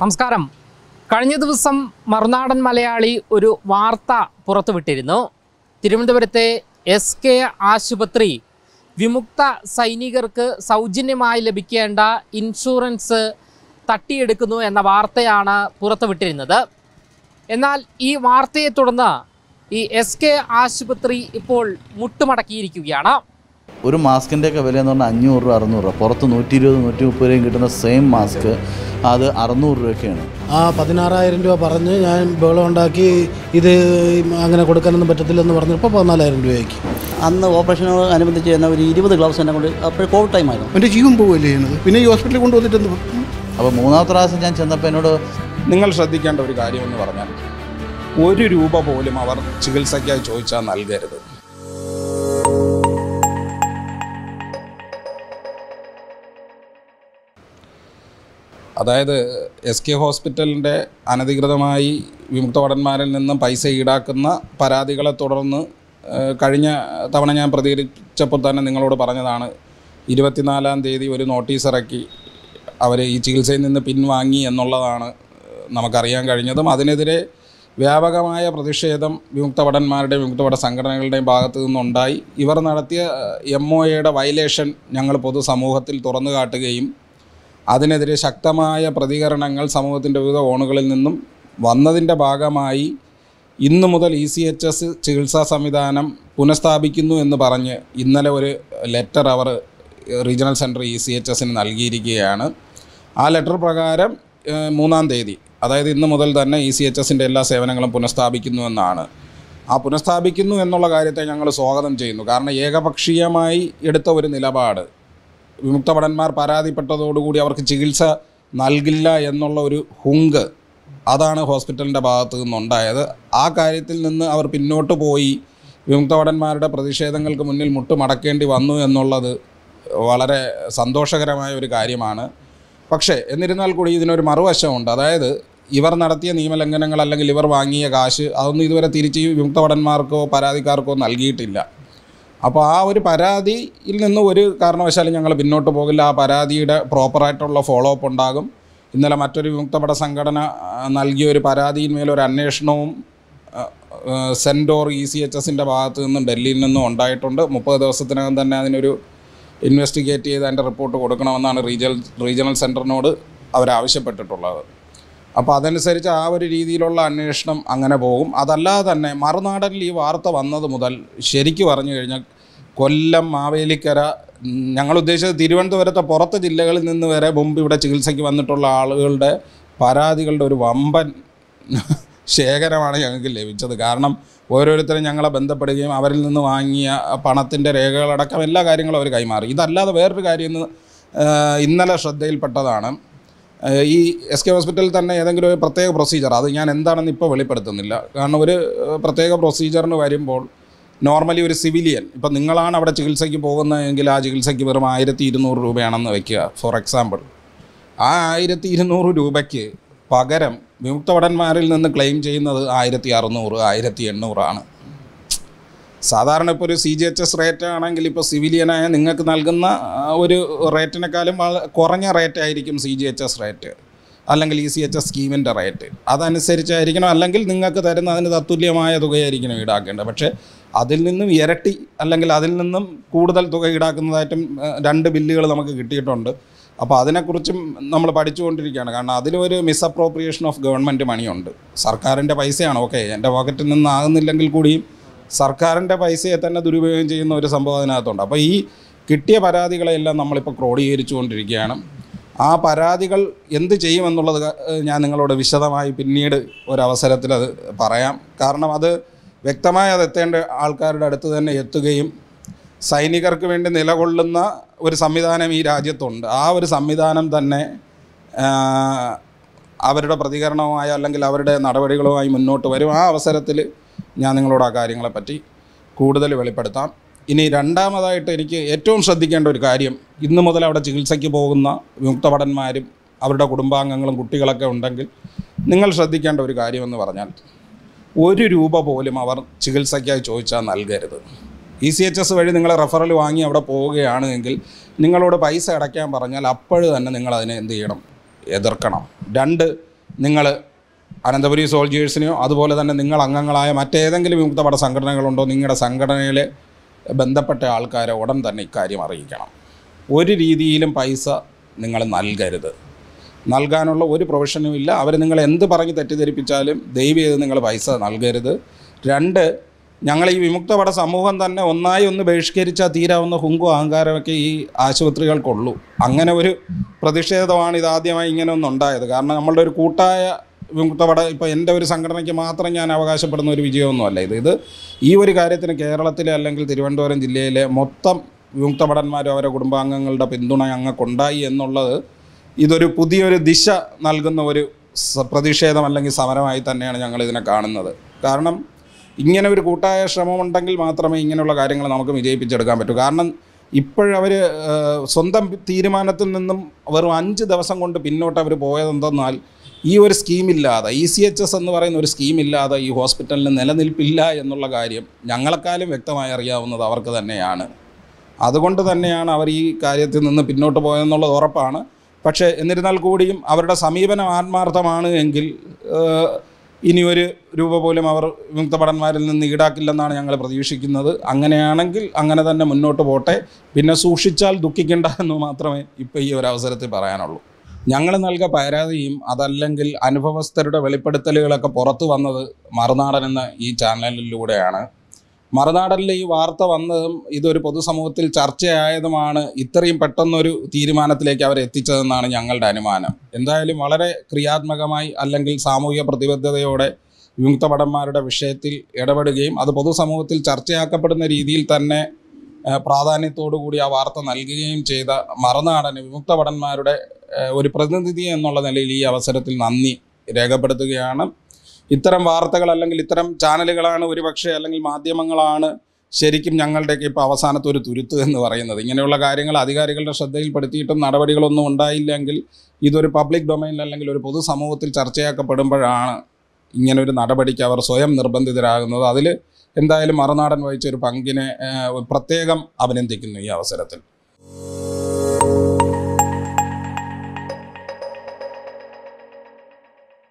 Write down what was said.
നമസ്കാരം കഴിഞ്ഞ ദിവസം മറുനാടൻ മലയാളി ഒരു വാർത്ത പുറത്തുവിട്ടിരുന്നു തിരുവനന്തപുരത്തെ എസ് കെ ആശുപത്രി വിമുക്ത സൈനികർക്ക് സൗജന്യമായി ലഭിക്കേണ്ട ഇൻഷുറൻസ് തട്ടിയെടുക്കുന്നു എന്ന വാർത്തയാണ് പുറത്തുവിട്ടിരുന്നത് എന്നാൽ ഈ വാർത്തയെ തുടർന്ന് ഈ എസ് കെ ആശുപത്രി ഇപ്പോൾ മുട്ടുമടക്കിയിരിക്കുകയാണ് ഒരു മാസ്കിൻ്റെയൊക്കെ വില എന്ന് പറഞ്ഞാൽ അഞ്ഞൂറ് രൂപ അറുന്നൂറ് രൂപ പുറത്ത് നൂറ്റി ഇരുപത് നൂറ്റി മുപ്പത് രൂപയും കിട്ടുന്ന സെയിം മാസ്ക് അത് അറുന്നൂറ് രൂപയൊക്കെയാണ് ആ പതിനാറായിരം രൂപ പറഞ്ഞ് ഞാൻ ബഹളം ഉണ്ടാക്കി ഇത് അങ്ങനെ കൊടുക്കാനൊന്നും പറ്റത്തില്ലെന്ന് പറഞ്ഞപ്പോൾ പതിനാലായിരം രൂപയാക്കി അന്ന് ഓപ്പറേഷനോട് അനുബന്ധിച്ച് തന്നെ ഒരു ഇരുപത് ഗ്ലൗസ് എന്നെ കൊണ്ട് അപ്പോൾ കോവിഡ് ടൈം ആയിരുന്നു എൻ്റെ ജീവൻ പോവുകയല്ലേ ചെയ്യുന്നത് പിന്നെ ഈ ഹോസ്പിറ്റലിൽ കൊണ്ടുവന്നിട്ട് എന്ത് അപ്പോൾ മൂന്നാമത്തെ പ്രാവശ്യം ഞാൻ ചെന്നപ്പോൾ എന്നോട് നിങ്ങൾ ശ്രദ്ധിക്കേണ്ട ഒരു കാര്യമെന്ന് പറഞ്ഞാൽ ഒരു രൂപ പോലും അവർ ചികിത്സയ്ക്കായി ചോദിച്ചാൽ നൽകരുത് അതായത് എസ് കെ ഹോസ്പിറ്റലിൻ്റെ അനധികൃതമായി വിമുക്ത ഭടന്മാരിൽ നിന്നും പൈസ ഈടാക്കുന്ന പരാതികളെ തുടർന്ന് കഴിഞ്ഞ തവണ ഞാൻ പ്രതികരിച്ചപ്പോൾ തന്നെ നിങ്ങളോട് പറഞ്ഞതാണ് ഇരുപത്തിനാലാം തീയതി ഒരു നോട്ടീസ് ഇറക്കി അവർ ഈ ചികിത്സയിൽ നിന്ന് പിൻവാങ്ങി എന്നുള്ളതാണ് നമുക്കറിയാൻ കഴിഞ്ഞതും അതിനെതിരെ വ്യാപകമായ പ്രതിഷേധം വിമുക്തഭടന്മാരുടെയും വിമുക്തഭട സംഘടനകളുടെയും ഭാഗത്തു നിന്നുണ്ടായി ഇവർ നടത്തിയ എം ഒ എയുടെ വയലേഷൻ ഞങ്ങൾ പൊതുസമൂഹത്തിൽ തുറന്നു കാട്ടുകയും അതിനെതിരെ ശക്തമായ പ്രതികരണങ്ങൾ സമൂഹത്തിൻ്റെ വിവിധ ഓണുകളിൽ നിന്നും വന്നതിൻ്റെ ഭാഗമായി ഇന്നു മുതൽ ഇ സി എച്ച് എസ് ചികിത്സാ സംവിധാനം പുനഃസ്ഥാപിക്കുന്നു എന്ന് പറഞ്ഞ് ഇന്നലെ ഒരു ലെറ്റർ അവർ regional centre E C H എസിന് നൽകിയിരിക്കുകയാണ് ആ ലെറ്റർ പ്രകാരം മൂന്നാം തീയതി അതായത് ഇന്ന് മുതൽ തന്നെ ഇ സി എച്ച് എസിൻ്റെ എല്ലാ സേവനങ്ങളും പുനഃസ്ഥാപിക്കുന്നു എന്നാണ് ആ പുനഃസ്ഥാപിക്കുന്നു എന്നുള്ള കാര്യത്തെ ഞങ്ങൾ സ്വാഗതം ചെയ്യുന്നു കാരണം ഏകപക്ഷീയമായി എടുത്ത ഒരു നിലപാട് വിമുക്തഭടന്മാർ പരാതിപ്പെട്ടതോടുകൂടി അവർക്ക് ചികിത്സ നൽകില്ല എന്നുള്ള ഒരു ഹുങ്ക് അതാണ് ഹോസ്പിറ്റലിൻ്റെ ഭാഗത്ത് നിന്നുണ്ടായത് ആ കാര്യത്തിൽ നിന്ന് അവർ പിന്നോട്ട് പോയി വിമുക്തഭടന്മാരുടെ പ്രതിഷേധങ്ങൾക്ക് മുന്നിൽ മുട്ടുമടക്കേണ്ടി വന്നു എന്നുള്ളത് വളരെ സന്തോഷകരമായ ഒരു കാര്യമാണ് പക്ഷേ എന്നിരുന്നാൽ കൂടി ഇതിനൊരു മറുവശമുണ്ട് അതായത് ഇവർ നടത്തിയ നിയമലംഘനങ്ങൾ അല്ലെങ്കിൽ ഇവർ വാങ്ങിയ കാശ് അതൊന്നും ഇതുവരെ തിരിച്ച് വിമുക്തഭടന്മാർക്കോ പരാതിക്കാർക്കോ നൽകിയിട്ടില്ല അപ്പോൾ ആ ഒരു പരാതിയിൽ നിന്ന് ഒരു കാരണവശാലും ഞങ്ങൾ പിന്നോട്ട് പോകില്ല ആ പരാതിയുടെ പ്രോപ്പറായിട്ടുള്ള ഫോളോ അപ്പ് ഉണ്ടാകും ഇന്നലെ മറ്റൊരു വിമുക്തപട സംഘടന നൽകിയ ഒരു പരാതിയിന്മേൽ ഒരു അന്വേഷണവും സെൻറ്റോർ ഇ സി എച്ച് എസിൻ്റെ ഭാഗത്ത് നിന്നും ഡൽഹിയിൽ നിന്നും ഉണ്ടായിട്ടുണ്ട് മുപ്പത് ദിവസത്തിനകം തന്നെ അതിനൊരു ഇൻവെസ്റ്റിഗേറ്റ് ചെയ്ത് അതിൻ്റെ റിപ്പോർട്ട് കൊടുക്കണമെന്നാണ് റീജിയൽ റീജിയണൽ സെൻറ്ററിനോട് അവരാവശ്യപ്പെട്ടിട്ടുള്ളത് അപ്പോൾ അതനുസരിച്ച് ആ ഒരു രീതിയിലുള്ള അന്വേഷണം അങ്ങനെ പോകും അതല്ലാതെ തന്നെ മറുനാടനിൽ ഈ വാർത്ത വന്നത് മുതൽ ശരിക്കു പറഞ്ഞു കഴിഞ്ഞാൽ കൊല്ലം മാവേലിക്കര ഞങ്ങൾ ഉദ്ദേശിച്ചത് തിരുവനന്തപുരത്തെ പുറത്ത് ജില്ലകളിൽ നിന്ന് വരെ മുമ്പ് ഇവിടെ ചികിത്സയ്ക്ക് വന്നിട്ടുള്ള ആളുകളുടെ പരാതികളുടെ ഒരു വമ്പൻ ശേഖരമാണ് ഞങ്ങൾക്ക് ലഭിച്ചത് കാരണം ഓരോരുത്തരും ഞങ്ങളെ ബന്ധപ്പെടുകയും അവരിൽ നിന്ന് വാങ്ങിയ പണത്തിൻ്റെ രേഖകളടക്കം എല്ലാ കാര്യങ്ങളും അവർ കൈമാറി ഇതല്ലാതെ വേറൊരു കാര്യം ഇന്നലെ ശ്രദ്ധയിൽപ്പെട്ടതാണ് ഈ എസ് കെ ഹോസ്പിറ്റലിൽ തന്നെ ഏതെങ്കിലും ഒരു പ്രത്യേക പ്രൊസീജിയർ അത് ഞാൻ എന്താണെന്ന് ഇപ്പോൾ വെളിപ്പെടുത്തുന്നില്ല കാരണം ഒരു പ്രത്യേക പ്രൊസീജിയറിന് വരുമ്പോൾ നോർമലി ഒരു സിവിലിയൻ ഇപ്പം നിങ്ങളാണ് അവിടെ ചികിത്സയ്ക്ക് പോകുന്നതെങ്കിൽ ആ ചികിത്സയ്ക്ക് വെറും ആയിരത്തി ഇരുന്നൂറ് രൂപയാണെന്ന് വയ്ക്കുക ഫോർ എക്സാമ്പിൾ ആ ആയിരത്തി ഇരുന്നൂറ് രൂപയ്ക്ക് പകരം വിമുക്തഭടന്മാരിൽ നിന്ന് ക്ലെയിം ചെയ്യുന്നത് ആയിരത്തി അറുന്നൂറ് ആയിരത്തി എണ്ണൂറാണ് സാധാരണ ഇപ്പോൾ ഒരു C G H S rate ആണെങ്കിൽ ഇപ്പോൾ സിവിലിയനായ നിങ്ങൾക്ക് നൽകുന്ന ഒരു റേറ്റിനേക്കാളും കുറഞ്ഞ റേറ്റ് ആയിരിക്കും C G H S rate അല്ലെങ്കിൽ ഇ സി എച്ച് എസ് സ്കീമിൻ്റെ റേറ്റ് അതനുസരിച്ചായിരിക്കണം അല്ലെങ്കിൽ നിങ്ങൾക്ക് തരുന്ന അതിന് തത്തുല്യമായ തുകയായിരിക്കണം ഈടാക്കേണ്ടത് പക്ഷേ അതിൽ നിന്നും ഇരട്ടി അല്ലെങ്കിൽ അതിൽ നിന്നും കൂടുതൽ തുക ഈടാക്കുന്നതായിട്ടും രണ്ട് ബില്ലുകൾ നമുക്ക് കിട്ടിയിട്ടുണ്ട് അപ്പോൾ അതിനെക്കുറിച്ചും നമ്മൾ പഠിച്ചുകൊണ്ടിരിക്കുകയാണ് കാരണം അതിലൊരു മിസ്അപ്രോപ്രിയേഷൻ ഓഫ് ഗവൺമെൻറ് മണിയുണ്ട് സർക്കാരിൻ്റെ പൈസയാണ് ഓക്കെ എൻ്റെ പോക്കറ്റിൽ നിന്നാകുന്നില്ലെങ്കിൽ കൂടിയും സർക്കാരിൻ്റെ പൈസയെ തന്നെ ദുരുപയോഗം ചെയ്യുന്ന ഒരു സംഭവം അതിനകത്തുണ്ട് അപ്പോൾ ഈ കിട്ടിയ പരാതികളെല്ലാം നമ്മളിപ്പോൾ കൊണ്ടിരിക്കുകയാണ് ആ പരാതികൾ എന്ത് ചെയ്യുമെന്നുള്ളത് ഞാൻ നിങ്ങളോട് വിശദമായി പിന്നീട് ഒരവസരത്തിൽ അത് പറയാം കാരണം അത് വ്യക്തമായി അത് എത്തേണ്ട ആൾക്കാരുടെ അടുത്ത് തന്നെ എത്തുകയും സൈനികർക്ക് വേണ്ടി നിലകൊള്ളുന്ന ഒരു സംവിധാനം ഈ രാജ്യത്തുണ്ട് ആ ഒരു സംവിധാനം തന്നെ അവരുടെ പ്രതികരണവുമായി അല്ലെങ്കിൽ അവരുടെ നടപടികളുമായി മുന്നോട്ട് വരും ആ അവസരത്തിൽ ഞാൻ നിങ്ങളോട് ആ കാര്യങ്ങളെപ്പറ്റി കൂടുതൽ വെളിപ്പെടുത്താം ഇനി രണ്ടാമതായിട്ട് എനിക്ക് ഏറ്റവും ശ്രദ്ധിക്കേണ്ട ഒരു കാര്യം ഇന്നു മുതൽ അവിടെ ചികിത്സയ്ക്ക് പോകുന്ന വിമുക്തഭടന്മാരും അവരുടെ കുടുംബാംഗങ്ങളും കുട്ടികളൊക്കെ ഉണ്ടെങ്കിൽ നിങ്ങൾ ശ്രദ്ധിക്കേണ്ട ഒരു കാര്യമെന്ന് പറഞ്ഞാൽ ഒരു രൂപ പോലും അവർ ചികിത്സയ്ക്കായി ചോദിച്ചാൽ നൽകരുത് ഇ സി എച്ച് എസ് വഴി നിങ്ങൾ റെഫറൽ വാങ്ങി അവിടെ പോവുകയാണ് എങ്കിൽ നിങ്ങളോട് പൈസ അടയ്ക്കാൻ പറഞ്ഞാൽ അപ്പോഴ് തന്നെ നിങ്ങൾ അതിനെ എന്ത് ചെയ്യണം എതിർക്കണം രണ്ട് നിങ്ങൾ അനന്തപുരി സോൾജേഴ്സിനെയോ അതുപോലെ തന്നെ നിങ്ങൾ അംഗങ്ങളായ മറ്റേതെങ്കിലും വിമുക്തപട സംഘടനകളുണ്ടോ നിങ്ങളുടെ സംഘടനയിലെ ബന്ധപ്പെട്ട ആൾക്കാരെ ഉടൻ തന്നെ ഇക്കാര്യം അറിയിക്കണം ഒരു രീതിയിലും പൈസ നിങ്ങൾ നൽകരുത് നൽകാനുള്ള ഒരു പ്രൊഫഷനും ഇല്ല അവർ നിങ്ങൾ എന്ത് പറഞ്ഞ് തെറ്റിദ്ധരിപ്പിച്ചാലും ദയവ് ചെയ്ത് നിങ്ങൾ പൈസ നൽകരുത് രണ്ട് ഞങ്ങൾ ഈ വിമുക്തപട സമൂഹം തന്നെ ഒന്നായി ഒന്ന് ബഹിഷ്കരിച്ചാൽ തീരാവുന്ന ഹുങ്കു അഹങ്കാരമൊക്കെ ഈ ആശുപത്രികൾക്കുള്ളൂ അങ്ങനെ ഒരു പ്രതിഷേധമാണ് ഇതാദ്യമായി ഇങ്ങനെ ഒന്നുണ്ടായത് കാരണം നമ്മളുടെ ഒരു കൂട്ടായ വിമുക്തപട ഇപ്പോൾ എൻ്റെ ഒരു സംഘടനയ്ക്ക് മാത്രം ഞാൻ അവകാശപ്പെടുന്ന ഒരു വിജയമൊന്നുമല്ല ഇത് ഇത് ഈ ഒരു കാര്യത്തിന് കേരളത്തിലെ അല്ലെങ്കിൽ തിരുവനന്തപുരം ജില്ലയിലെ മൊത്തം വിമുക്തഭടന്മാരും അവരുടെ കുടുംബാംഗങ്ങളുടെ പിന്തുണ അങ്ങക്കുണ്ടായി എന്നുള്ളത് ഇതൊരു പുതിയൊരു ദിശ നൽകുന്ന ഒരു പ്രതിഷേധം അല്ലെങ്കിൽ സമരമായി തന്നെയാണ് ഞങ്ങൾ ഇതിനെ കാണുന്നത് കാരണം ഇങ്ങനെ ഒരു കൂട്ടായ ശ്രമമുണ്ടെങ്കിൽ മാത്രമേ ഇങ്ങനെയുള്ള കാര്യങ്ങൾ നമുക്ക് വിജയിപ്പിച്ചെടുക്കാൻ പറ്റൂ കാരണം ഇപ്പോഴവർ സ്വന്തം തീരുമാനത്തിൽ നിന്നും വെറും അഞ്ച് ദിവസം കൊണ്ട് പിന്നോട്ട് അവർ പോയതെന്തെന്നാൽ ഈ ഒരു സ്കീമില്ലാതെ ഇ സി എച്ച് എസ് എന്ന് പറയുന്ന ഒരു സ്കീമില്ലാതെ ഈ ഹോസ്പിറ്റലിന് നിലനിൽപ്പില്ല എന്നുള്ള കാര്യം ഞങ്ങളെക്കാലും വ്യക്തമായി അറിയാവുന്നത് അവർക്ക് തന്നെയാണ് അതുകൊണ്ട് തന്നെയാണ് അവർ ഈ കാര്യത്തിൽ നിന്ന് പിന്നോട്ട് പോയെന്നുള്ളത് ഉറപ്പാണ് പക്ഷേ എന്നിരുന്നാൽ കൂടിയും അവരുടെ സമീപനം ആത്മാർത്ഥമാണ് എങ്കിൽ ഇനി ഒരു രൂപ പോലും അവർ വിമുക്തഭടന്മാരിൽ നിന്ന് ഈടാക്കില്ലെന്നാണ് ഞങ്ങൾ പ്രതീക്ഷിക്കുന്നത് അങ്ങനെയാണെങ്കിൽ അങ്ങനെ തന്നെ മുന്നോട്ട് പോട്ടെ പിന്നെ സൂക്ഷിച്ചാൽ ദുഃഖിക്കേണ്ട എന്ന് മാത്രമേ ഇപ്പോൾ ഈ ഒരു അവസരത്തിൽ പറയാനുള്ളൂ ഞങ്ങൾ നൽകിയ പരാതിയും അതല്ലെങ്കിൽ അനുഭവസ്ഥരുടെ വെളിപ്പെടുത്തലുകളൊക്കെ പുറത്തു വന്നത് മറുനാടൻ എന്ന ഈ ചാനലിലൂടെയാണ് മറുനാടനിൽ ഈ വാർത്ത വന്നതും ഇതൊരു പൊതുസമൂഹത്തിൽ ചർച്ചയായതുമാണ് ഇത്രയും പെട്ടെന്നൊരു തീരുമാനത്തിലേക്ക് അവർ എത്തിച്ചതെന്നാണ് ഞങ്ങളുടെ അനുമാനം എന്തായാലും വളരെ ക്രിയാത്മകമായി അല്ലെങ്കിൽ സാമൂഹിക പ്രതിബദ്ധതയോടെ വിമുക്തഭടന്മാരുടെ വിഷയത്തിൽ ഇടപെടുകയും അത് പൊതുസമൂഹത്തിൽ ചർച്ചയാക്കപ്പെടുന്ന രീതിയിൽ തന്നെ പ്രാധാന്യത്തോടു കൂടി ആ വാർത്ത നൽകുകയും ചെയ്ത മറുനാടന് വിമുക്തഭടന്മാരുടെ ഒരു പ്രതിനിധി എന്നുള്ള നിലയിൽ ഈ അവസരത്തിൽ നന്ദി രേഖപ്പെടുത്തുകയാണ് ഇത്തരം വാർത്തകൾ അല്ലെങ്കിൽ ഇത്തരം ചാനലുകളാണ് ഒരുപക്ഷെ അല്ലെങ്കിൽ മാധ്യമങ്ങളാണ് ശരിക്കും ഞങ്ങളുടെയൊക്കെ ഇപ്പോൾ അവസാനത്തെ ഒരു തുരുത്ത് എന്ന് പറയുന്നത് ഇങ്ങനെയുള്ള കാര്യങ്ങൾ അധികാരികളുടെ ശ്രദ്ധയിൽപ്പെടുത്തിയിട്ടും നടപടികളൊന്നും ഉണ്ടായില്ലെങ്കിൽ ഇതൊരു പബ്ലിക് ഡൊമൈനിൽ അല്ലെങ്കിൽ ഒരു പൊതുസമൂഹത്തിൽ ചർച്ചയാക്കപ്പെടുമ്പോഴാണ് ഇങ്ങനൊരു നടപടിക്ക് അവർ സ്വയം നിർബന്ധിതരാകുന്നത് അതിൽ എന്തായാലും മറുനാടൻ വഹിച്ച ഒരു പങ്കിനെ പ്രത്യേകം അഭിനന്ദിക്കുന്നു ഈ അവസരത്തിൽ